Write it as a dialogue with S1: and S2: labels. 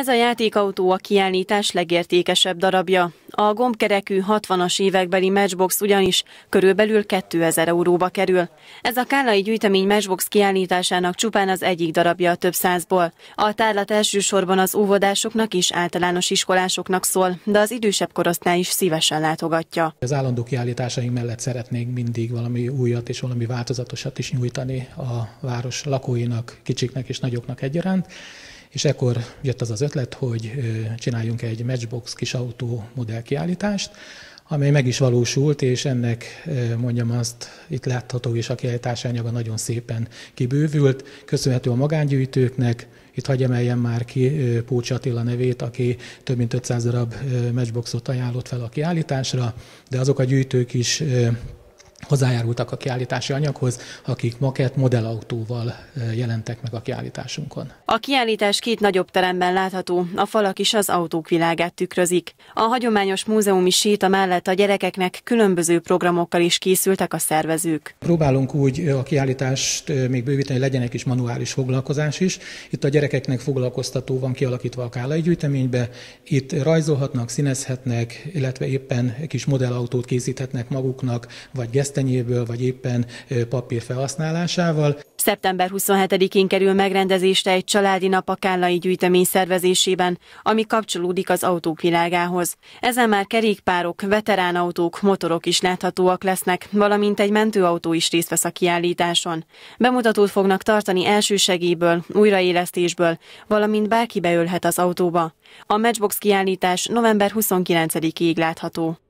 S1: Ez a játékautó a kiállítás legértékesebb darabja. A gombkerekű 60-as évekbeli matchbox ugyanis körülbelül 2000 euróba kerül. Ez a kállai gyűjtemény matchbox kiállításának csupán az egyik darabja a több százból. A tárlat elsősorban az óvodásoknak és általános iskolásoknak szól, de az idősebb korosztály is szívesen látogatja.
S2: Az állandó kiállításaink mellett szeretnénk mindig valami újat és valami változatosat is nyújtani a város lakóinak, kicsiknek és nagyoknak egyaránt és ekkor jött az az ötlet, hogy csináljunk egy Matchbox kis autó modellkiállítást, amely meg is valósult, és ennek mondjam azt, itt látható is a kiállítás anyaga nagyon szépen kibővült, köszönhető a magángyűjtőknek, itt hagyj emeljem már ki Pócs Attila nevét, aki több mint 500 darab matchboxot ajánlott fel a kiállításra, de azok a gyűjtők is hozzájárultak a kiállítási anyaghoz, akik makett modellautóval jelentek meg a kiállításunkon.
S1: A kiállítás két nagyobb teremben látható, a falak is az autók világát tükrözik. A hagyományos múzeumi séta mellett a gyerekeknek különböző programokkal is készültek a szervezők.
S2: Próbálunk úgy a kiállítást még bővíteni, legyen egy kis manuális foglalkozás is. Itt a gyerekeknek foglalkoztató van kialakítva a Kálai gyűjteménybe, itt rajzolhatnak, színezhetnek, illetve éppen egy kis modellautót készíthetnek maguknak, vagy gesztelhetnek kesztenyéből, vagy éppen papír felhasználásával.
S1: Szeptember 27-én kerül megrendezésre egy családi nap a Kállai gyűjtemény szervezésében, ami kapcsolódik az autók világához. Ezen már kerékpárok, veteránautók, motorok is láthatóak lesznek, valamint egy mentőautó is részt vesz a kiállításon. Bemutatót fognak tartani elsősegélyből, újraélesztésből, valamint bárki beülhet az autóba. A Matchbox kiállítás november 29-ig látható.